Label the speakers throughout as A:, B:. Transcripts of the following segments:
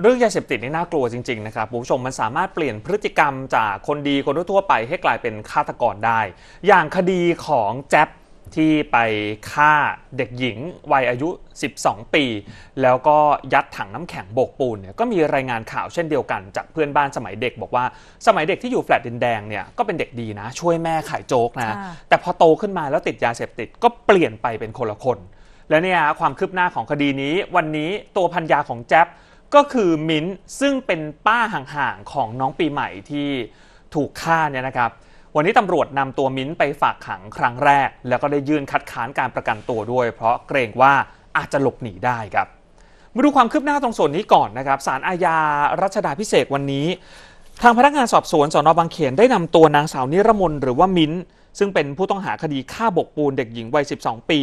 A: เรื่องยาเสพติดนี่น่ากลัวจริงๆ นะครับ ผู้ชมมันสามารถเปลี่ยนพฤติกรรมจากคนดีคนทั่วไปให้กลายเป็นฆาตกรได้ อย่างคดีของแจ๊บที่ไปฆ่าเด็กหญิง วัยอายุ 12 ปี แล้วก็ยัดถังน้ำแข็งโบกปูนเนี่ยก็มีรายงานข่าวเช่นเดียวกัน จากเพื่อนบ้านสมัยเด็กบอกว่า สมัยเด็กที่อยู่แฟลตดินแดงเนี่ยก็เป็นเด็กดีนะ ช่วยแม่ขายโจ๊กนะแต่พอโตขึ้นมาแล้วติดยาเสพติดก็เปลี่ยนไปเป็นคนละคน และเนี่ยความคืบหน้าของคดีนี้ วันนี้ตัวพันยาของแจ๊บก็คือมิ้นซึ่งเป็นป้าห่างๆของน้องปีใหม่ที่ถูกฆ่าเนี่ยนะครับวันนี้ตำรวจนำตัวมิ้นไปฝากขังครั้งแรก แล้วก็ได้ยื่นคัดค้านการประกันตัวด้วย เพราะเกรงว่าอาจจะหลบหนีได้ครับมาดูความคืบหน้าตรงส่วนนี้ก่อนนะครับสารอาญารัชดาพิเศษวันนี้ ทางพนักงานสอบสวนสอนอบางเขนได้นำตัวนางสาวนิรมนหรือว่ามิ้นซึ่งเป็นผู้ต้องหาคดีฆ่าบกปูนเด็กหญิงวัย12 ปี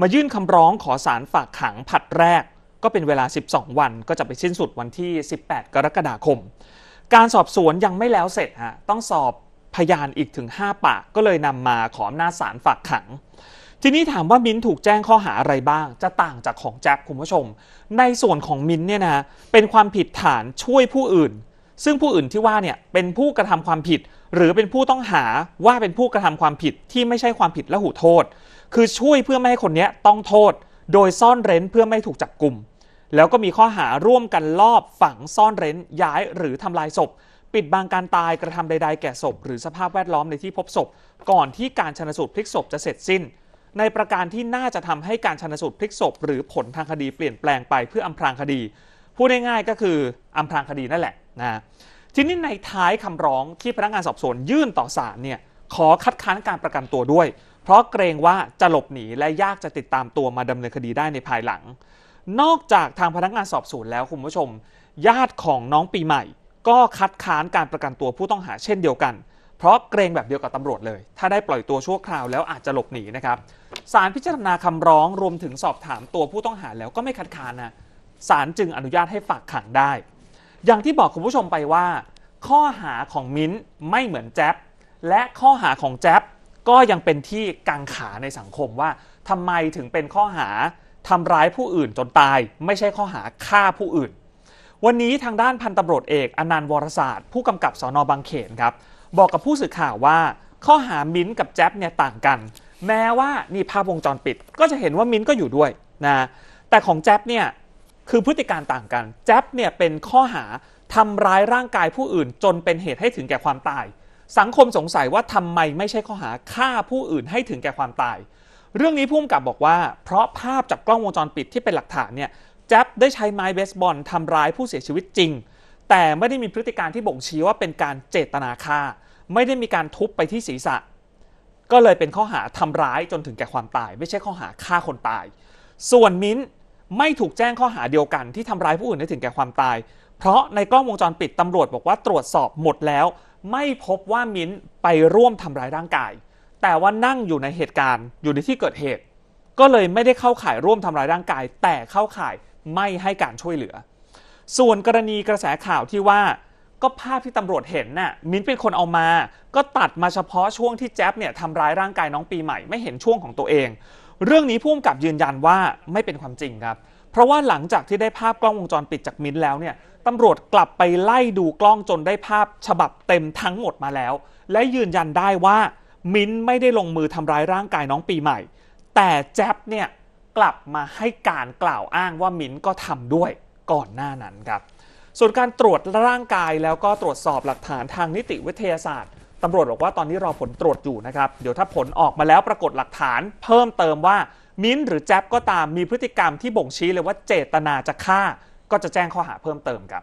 A: มายื่นคำร้องขอสารฝากขังผัดแรกก็เป็นเวลา 12 วันก็จะไปสิ้นสุดวันที่ 18 กรกฎาคม การสอบสวนยังไม่แล้วเสร็จฮะต้องสอบพยานอีกถึง 5 ปากก็เลยนำมาขออำนาจศาลฝากขัง ทีนี้ถามว่ามิ้นถูกแจ้งข้อหาอะไรบ้าง จะต่างจากของแจ็คคุณผู้ชม ในส่วนของมิ้นเนี่ยนะเป็นความผิดฐานช่วยผู้อื่น ซึ่งผู้อื่นที่ว่าเนี่ยเป็นผู้กระทำความผิด หรือเป็นผู้ต้องหาว่าเป็นผู้กระทำความผิดที่ไม่ใช่ความผิดและหูโทษ คือช่วยเพื่อไม่ให้คนนี้ต้องโทษ โดยซ่อนเร้นเพื่อไม่ถูกจับกลุ่มแล้วก็มีข้อหาร่วมกันลอบฝัง ซ่อนเร้นย้ายหรือ ทำลายศพ ปิดบังการตายกระทำใดๆ แก่ศพ หรือสภาพแวดล้อมในที่พบศพ ก่อนที่การชนสูตรพลิกศพจะเสร็จสิ้น ในประการที่น่าจะทำให้การชนสูตรพลิกศพหรือผลทางคดีเปลี่ยนแปลงไปเพื่ออำพรางคดี พูดง่าย ๆ ก็คืออำพรางคดีนั่นแหละนะทีนี้ในท้ายคำร้องที่พนักงานสอบสวนยื่นต่อศาลเนี่ยขอคัดค้านการประกันตัวด้วย เพราะเกรงว่าจะหลบหนีและยากจะติดตามตัวมาดำเนินคดีได้ในภายหลังนอกจากทางพนักงานสอบสวนแล้วคุณผู้ชม ญาติของน้องปีใหม่ ก็คัดค้านการประกันตัวผู้ต้องหาเช่นเดียวกัน เพราะเกรงแบบเดียวกับตำรวจเลย ถ้าได้ปล่อยตัวชั่วคราวแล้วอาจจะหลบหนีนะครับศาลพิจารณาคำร้องรวมถึงสอบถามตัวผู้ต้องหาแล้วก็ไม่คัดค้านนะ ศาลจึงอนุญาตให้ฝากขังได้ อย่างที่บอกคุณผู้ชมไปว่า ข้อหาของมิ้นไม่เหมือนแจ๊บและข้อหาของแจ๊บก็ยังเป็นที่กังขาในสังคมว่าทำไมถึงเป็นข้อหาทำร้ายผู้อื่นจนตาย ไม่ใช่ข้อหาฆ่าผู้อื่น วันนี้ทางด้านพันตำรวจเอก อนันต์วรศาสตร์ ผู้กำกับสอนอบางเขนครับบอกกับผู้สื่อข่าวว่าข้อหามิ้นกับแจ๊บเนี่ยต่างกัน แม้ว่านี่ภาพวงจรปิด ก็จะเห็นว่ามิ้นก็อยู่ด้วยนะแต่ของแจ๊บเนี่ยคือพฤติการต่างกันแจ๊บเนี่ยเป็นข้อหาทำร้ายร่างกายผู้อื่นจนเป็นเหตุให้ถึงแก่ความตาย สังคมสงสัยว่าทำไมไม่ใช่ข้อหาฆ่าผู้อื่นให้ถึงแก่ความตายเรื่องนี้พุ่มกับบอกว่า เพราะภาพจากกล้องวงจรปิดที่เป็นหลักฐานเนี่ยแจ๊บได้ใช้ไม้เบสบอลทำร้ายผู้เสียชีวิตจริง แต่ไม่ได้มีพฤติการที่บ่งชี้ว่าเป็นการเจตนาฆ่า ไม่ได้มีการทุบไปที่ศีรษะ ก็เลยเป็นข้อหาทำร้ายจนถึงแก่ความตาย ไม่ใช่ข้อหาฆ่าคนตาย ส่วนมิ้นไม่ถูกแจ้งข้อหาเดียวกัน ที่ทำร้ายผู้อื่นได้ถึงแก่ความตาย เพราะในกล้องวงจรปิดตำรวจบอกว่าตรวจสอบหมดแล้ว ไม่พบว่ามิ้นไปร่วมทำร้ายร่างกายแต่ว่านั่งอยู่ในเหตุการณ์อยู่ในที่เกิดเหตุ ก็เลยไม่ได้เข้าข่ายร่วมทำร้ายร่างกาย แต่เข้าข่ายไม่ให้การช่วยเหลือ ส่วนกรณีกระแสข่าวที่ว่า ก็ภาพที่ตำรวจเห็นน่ะมิ้นเป็นคนเอามา ก็ตัดมาเฉพาะช่วงที่แจ๊บเนี่ยทำร้ายร่างกายน้องปีใหม่ไม่เห็นช่วงของตัวเอง เรื่องนี้พุ่มกับยืนยันว่าไม่เป็นความจริงครับเพราะว่าหลังจากที่ได้ภาพกล้องวงจรปิดจากมิ้นแล้วเนี่ยตำรวจกลับไปไล่ดูกล้องจนได้ภาพฉบับเต็มทั้งหมดมาแล้ว และยืนยันได้ว่ามิ้นไม่ได้ลงมือทำร้ายร่างกายน้องปีใหม่ แต่แจ๊บเนี่ยกลับมาให้การกล่าวอ้างว่ามิ้นก็ทำด้วยก่อนหน้านั้นครับส่วนการตรวจร่างกายแล้วก็ตรวจสอบหลักฐานทางนิติวิทยาศาสตร์ตำรวจบอกว่าตอนนี้รอผลตรวจอยู่นะครับเดี๋ยวถ้าผลออกมาแล้วปรากฏหลักฐานเพิ่มเติมว่ามิ้นหรือแจ๊บก็ตามมีพฤติกรรมที่บ่งชี้เลยว่าเจตนาจะฆ่า ก็จะแจ้งข้อหาเพิ่มเติมครับ